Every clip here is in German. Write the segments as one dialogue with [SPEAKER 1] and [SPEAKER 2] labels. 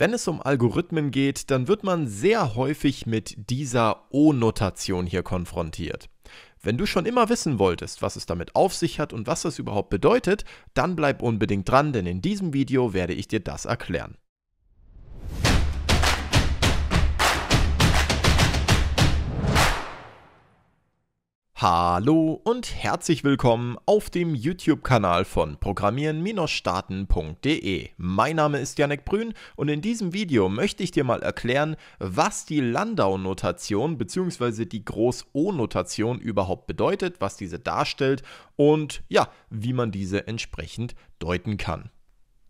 [SPEAKER 1] Wenn es um Algorithmen geht, dann wird man sehr häufig mit dieser O-Notation hier konfrontiert. Wenn du schon immer wissen wolltest, was es damit auf sich hat und was das überhaupt bedeutet, dann bleib unbedingt dran, denn in diesem Video werde ich dir das erklären. Hallo und herzlich willkommen auf dem YouTube-Kanal von programmieren-starten.de. Mein Name ist Janek Brün und in diesem Video möchte ich dir mal erklären, was die Landau-Notation bzw. die Groß-O-Notation überhaupt bedeutet, was diese darstellt und ja, wie man diese entsprechend deuten kann.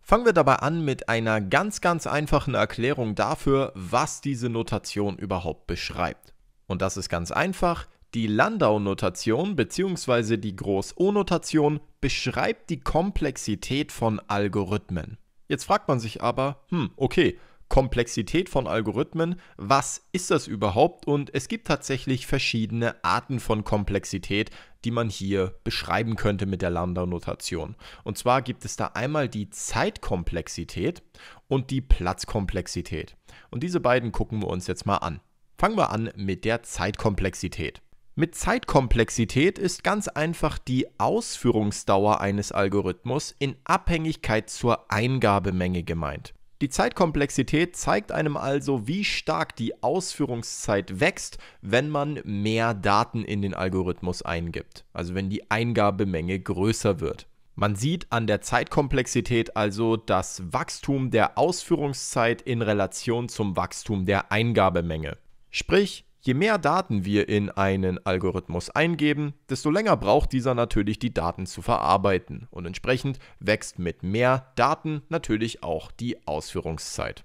[SPEAKER 1] Fangen wir dabei an mit einer ganz, ganz einfachen Erklärung dafür, was diese Notation überhaupt beschreibt. Und das ist ganz einfach. Die Landau-Notation bzw. die Groß-O-Notation beschreibt die Komplexität von Algorithmen. Jetzt fragt man sich aber, hm, okay, Komplexität von Algorithmen, was ist das überhaupt? Und es gibt tatsächlich verschiedene Arten von Komplexität, die man hier beschreiben könnte mit der landau notation Und zwar gibt es da einmal die Zeitkomplexität und die Platzkomplexität. Und diese beiden gucken wir uns jetzt mal an. Fangen wir an mit der Zeitkomplexität. Mit Zeitkomplexität ist ganz einfach die Ausführungsdauer eines Algorithmus in Abhängigkeit zur Eingabemenge gemeint. Die Zeitkomplexität zeigt einem also, wie stark die Ausführungszeit wächst, wenn man mehr Daten in den Algorithmus eingibt, also wenn die Eingabemenge größer wird. Man sieht an der Zeitkomplexität also das Wachstum der Ausführungszeit in Relation zum Wachstum der Eingabemenge. Sprich, Je mehr Daten wir in einen Algorithmus eingeben, desto länger braucht dieser natürlich die Daten zu verarbeiten und entsprechend wächst mit mehr Daten natürlich auch die Ausführungszeit.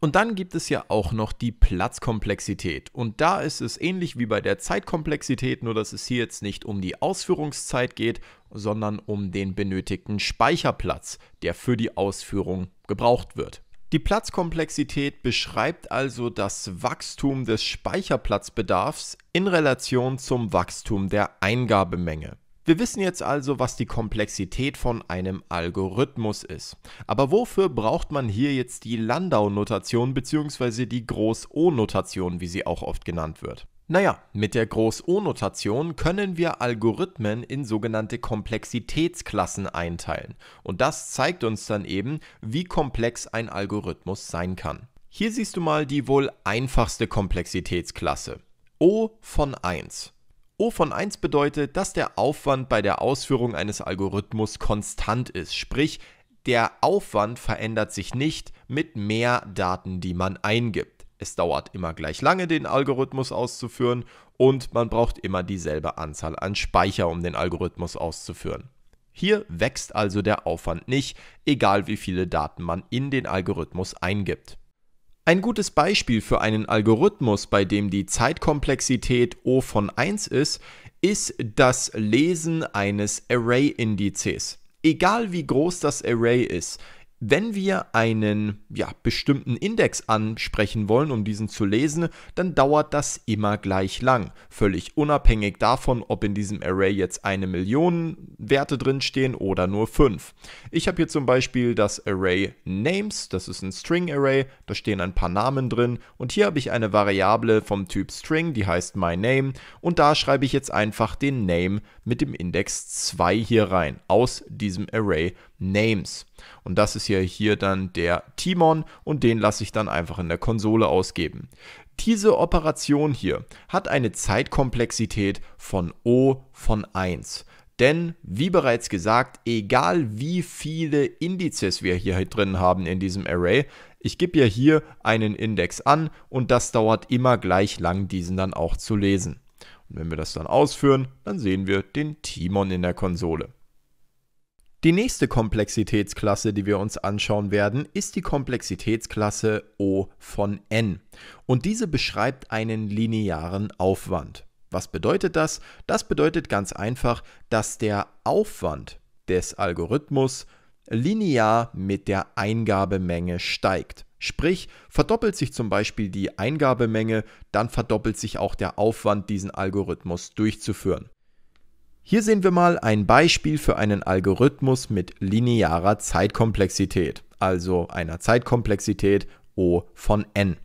[SPEAKER 1] Und dann gibt es ja auch noch die Platzkomplexität. Und da ist es ähnlich wie bei der Zeitkomplexität, nur dass es hier jetzt nicht um die Ausführungszeit geht, sondern um den benötigten Speicherplatz, der für die Ausführung gebraucht wird. Die Platzkomplexität beschreibt also das Wachstum des Speicherplatzbedarfs in Relation zum Wachstum der Eingabemenge. Wir wissen jetzt also, was die Komplexität von einem Algorithmus ist. Aber wofür braucht man hier jetzt die Landau-Notation bzw. die Groß-O-Notation, wie sie auch oft genannt wird? Naja, mit der Groß-O-Notation können wir Algorithmen in sogenannte Komplexitätsklassen einteilen und das zeigt uns dann eben, wie komplex ein Algorithmus sein kann. Hier siehst du mal die wohl einfachste Komplexitätsklasse, O von 1. O von 1 bedeutet, dass der Aufwand bei der Ausführung eines Algorithmus konstant ist, sprich der Aufwand verändert sich nicht mit mehr Daten, die man eingibt. Es dauert immer gleich lange, den Algorithmus auszuführen und man braucht immer dieselbe Anzahl an Speicher, um den Algorithmus auszuführen. Hier wächst also der Aufwand nicht, egal wie viele Daten man in den Algorithmus eingibt. Ein gutes Beispiel für einen Algorithmus, bei dem die Zeitkomplexität O von 1 ist, ist das Lesen eines Array-Indizes. Egal wie groß das Array ist, wenn wir einen ja, bestimmten Index ansprechen wollen, um diesen zu lesen, dann dauert das immer gleich lang. Völlig unabhängig davon, ob in diesem Array jetzt eine Million Werte drinstehen oder nur fünf. Ich habe hier zum Beispiel das Array Names, das ist ein String Array, da stehen ein paar Namen drin und hier habe ich eine Variable vom Typ String, die heißt myName und da schreibe ich jetzt einfach den Name mit dem Index 2 hier rein aus diesem Array Names. Und das ist ja hier dann der Timon und den lasse ich dann einfach in der Konsole ausgeben. Diese Operation hier hat eine Zeitkomplexität von O von 1. Denn, wie bereits gesagt, egal wie viele Indizes wir hier halt drin haben in diesem Array, ich gebe ja hier einen Index an und das dauert immer gleich lang, diesen dann auch zu lesen. Und wenn wir das dann ausführen, dann sehen wir den Timon in der Konsole. Die nächste Komplexitätsklasse, die wir uns anschauen werden, ist die Komplexitätsklasse O von n. Und diese beschreibt einen linearen Aufwand. Was bedeutet das? Das bedeutet ganz einfach, dass der Aufwand des Algorithmus linear mit der Eingabemenge steigt. Sprich, verdoppelt sich zum Beispiel die Eingabemenge, dann verdoppelt sich auch der Aufwand, diesen Algorithmus durchzuführen. Hier sehen wir mal ein Beispiel für einen Algorithmus mit linearer Zeitkomplexität, also einer Zeitkomplexität O von n.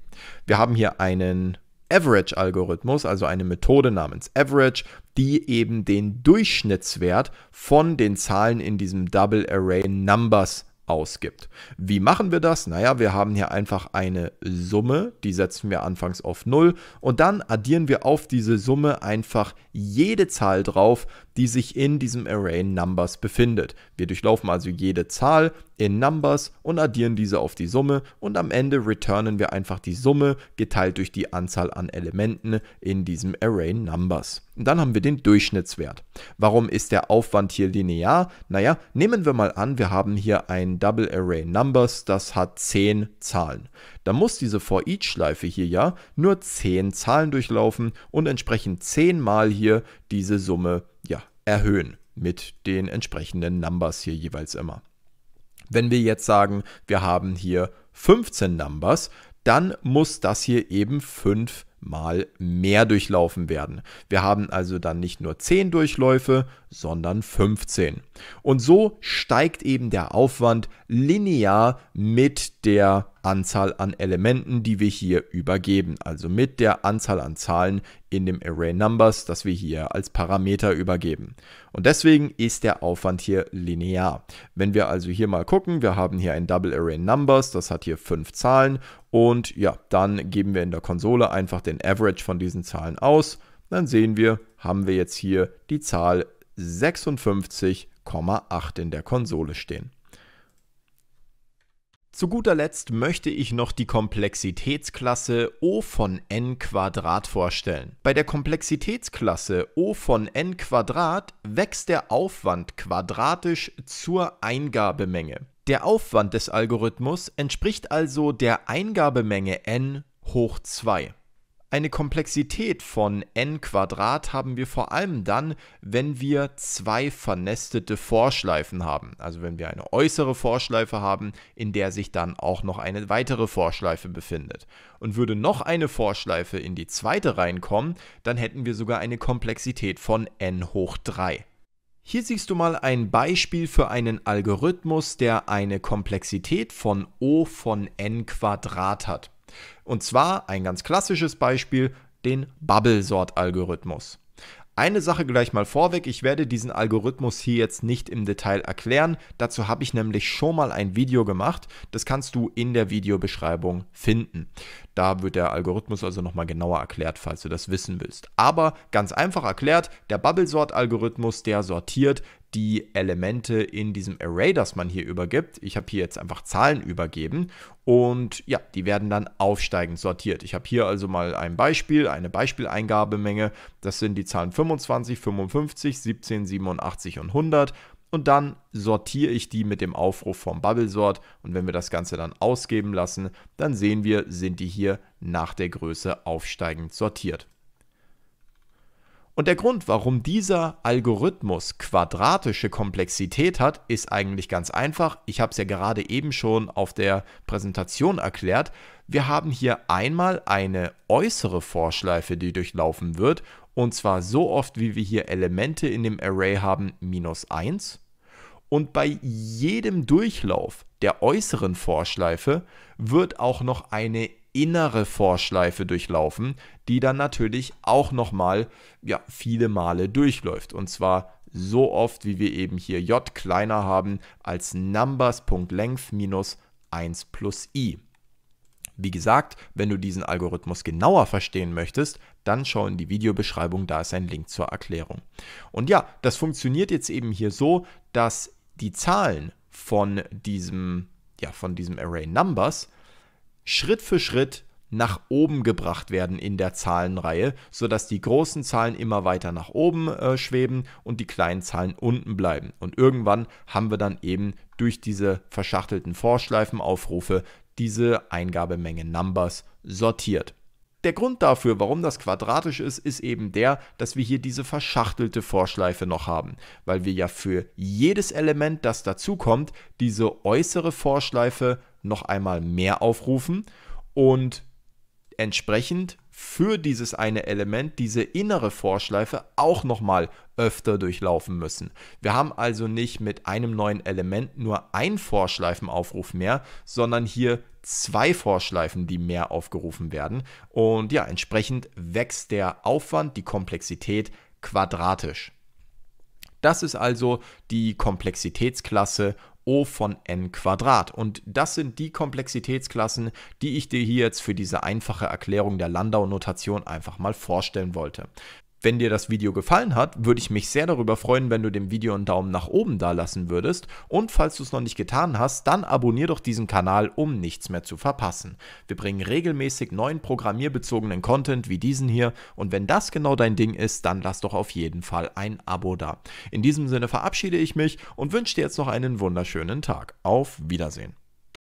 [SPEAKER 1] Wir haben hier einen Average-Algorithmus, also eine Methode namens Average, die eben den Durchschnittswert von den Zahlen in diesem Double Array Numbers ausgibt. Wie machen wir das? Naja, wir haben hier einfach eine Summe, die setzen wir anfangs auf 0 und dann addieren wir auf diese Summe einfach jede Zahl drauf, die sich in diesem Array Numbers befindet. Wir durchlaufen also jede Zahl, in Numbers und addieren diese auf die Summe und am Ende returnen wir einfach die Summe geteilt durch die Anzahl an Elementen in diesem Array Numbers. Und dann haben wir den Durchschnittswert. Warum ist der Aufwand hier linear? Naja, nehmen wir mal an, wir haben hier ein Double Array Numbers, das hat 10 Zahlen. Da muss diese For Each Schleife hier ja nur 10 Zahlen durchlaufen und entsprechend 10 mal hier diese Summe ja, erhöhen mit den entsprechenden Numbers hier jeweils immer. Wenn wir jetzt sagen, wir haben hier 15 Numbers, dann muss das hier eben 5 mal mehr durchlaufen werden. Wir haben also dann nicht nur 10 Durchläufe, sondern 15. Und so steigt eben der Aufwand linear mit der Anzahl an Elementen, die wir hier übergeben, also mit der Anzahl an Zahlen in dem Array Numbers, das wir hier als Parameter übergeben. Und deswegen ist der Aufwand hier linear. Wenn wir also hier mal gucken, wir haben hier ein Double Array Numbers, das hat hier fünf Zahlen und ja, dann geben wir in der Konsole einfach den Average von diesen Zahlen aus. Dann sehen wir, haben wir jetzt hier die Zahl 56,8 in der Konsole stehen. Zu guter Letzt möchte ich noch die Komplexitätsklasse O von n Quadrat vorstellen. Bei der Komplexitätsklasse O von n Quadrat wächst der Aufwand quadratisch zur Eingabemenge. Der Aufwand des Algorithmus entspricht also der Eingabemenge n hoch 2. Eine Komplexität von n Quadrat haben wir vor allem dann, wenn wir zwei vernestete Vorschleifen haben. Also wenn wir eine äußere Vorschleife haben, in der sich dann auch noch eine weitere Vorschleife befindet. Und würde noch eine Vorschleife in die zweite reinkommen, dann hätten wir sogar eine Komplexität von n hoch 3. Hier siehst du mal ein Beispiel für einen Algorithmus, der eine Komplexität von O von n Quadrat hat. Und zwar ein ganz klassisches Beispiel, den Bubble-Sort-Algorithmus. Eine Sache gleich mal vorweg, ich werde diesen Algorithmus hier jetzt nicht im Detail erklären, dazu habe ich nämlich schon mal ein Video gemacht, das kannst du in der Videobeschreibung finden. Da wird der Algorithmus also nochmal genauer erklärt, falls du das wissen willst. Aber ganz einfach erklärt, der Bubble-Sort-Algorithmus, der sortiert die Elemente in diesem Array, das man hier übergibt. Ich habe hier jetzt einfach Zahlen übergeben und ja, die werden dann aufsteigend sortiert. Ich habe hier also mal ein Beispiel, eine Beispieleingabemenge. Das sind die Zahlen 25, 55, 17, 87 und 100 und dann sortiere ich die mit dem Aufruf vom Bubble Sort und wenn wir das Ganze dann ausgeben lassen, dann sehen wir, sind die hier nach der Größe aufsteigend sortiert. Und der Grund, warum dieser Algorithmus quadratische Komplexität hat, ist eigentlich ganz einfach. Ich habe es ja gerade eben schon auf der Präsentation erklärt. Wir haben hier einmal eine äußere Vorschleife, die durchlaufen wird, und zwar so oft, wie wir hier Elemente in dem Array haben, minus 1. Und bei jedem Durchlauf der äußeren Vorschleife wird auch noch eine innere Vorschleife durchlaufen, die dann natürlich auch nochmal ja, viele Male durchläuft. Und zwar so oft, wie wir eben hier j kleiner haben als numbers.length minus 1 plus i. Wie gesagt, wenn du diesen Algorithmus genauer verstehen möchtest, dann schau in die Videobeschreibung, da ist ein Link zur Erklärung. Und ja, das funktioniert jetzt eben hier so, dass die Zahlen von diesem, ja, von diesem Array Numbers Schritt für Schritt nach oben gebracht werden in der Zahlenreihe, sodass die großen Zahlen immer weiter nach oben äh, schweben und die kleinen Zahlen unten bleiben. Und irgendwann haben wir dann eben durch diese verschachtelten Vorschleifenaufrufe diese Eingabemenge Numbers sortiert. Der Grund dafür, warum das quadratisch ist, ist eben der, dass wir hier diese verschachtelte Vorschleife noch haben, weil wir ja für jedes Element, das dazukommt, diese äußere Vorschleife noch einmal mehr aufrufen und entsprechend für dieses eine Element diese innere Vorschleife auch nochmal öfter durchlaufen müssen. Wir haben also nicht mit einem neuen Element nur ein Vorschleifenaufruf mehr, sondern hier zwei Vorschleifen, die mehr aufgerufen werden. Und ja, entsprechend wächst der Aufwand, die Komplexität quadratisch. Das ist also die Komplexitätsklasse O von n Quadrat. Und das sind die Komplexitätsklassen, die ich dir hier jetzt für diese einfache Erklärung der Landau-Notation einfach mal vorstellen wollte. Wenn dir das Video gefallen hat, würde ich mich sehr darüber freuen, wenn du dem Video einen Daumen nach oben da lassen würdest und falls du es noch nicht getan hast, dann abonnier doch diesen Kanal, um nichts mehr zu verpassen. Wir bringen regelmäßig neuen programmierbezogenen Content wie diesen hier und wenn das genau dein Ding ist, dann lass doch auf jeden Fall ein Abo da. In diesem Sinne verabschiede ich mich und wünsche dir jetzt noch einen wunderschönen Tag. Auf Wiedersehen.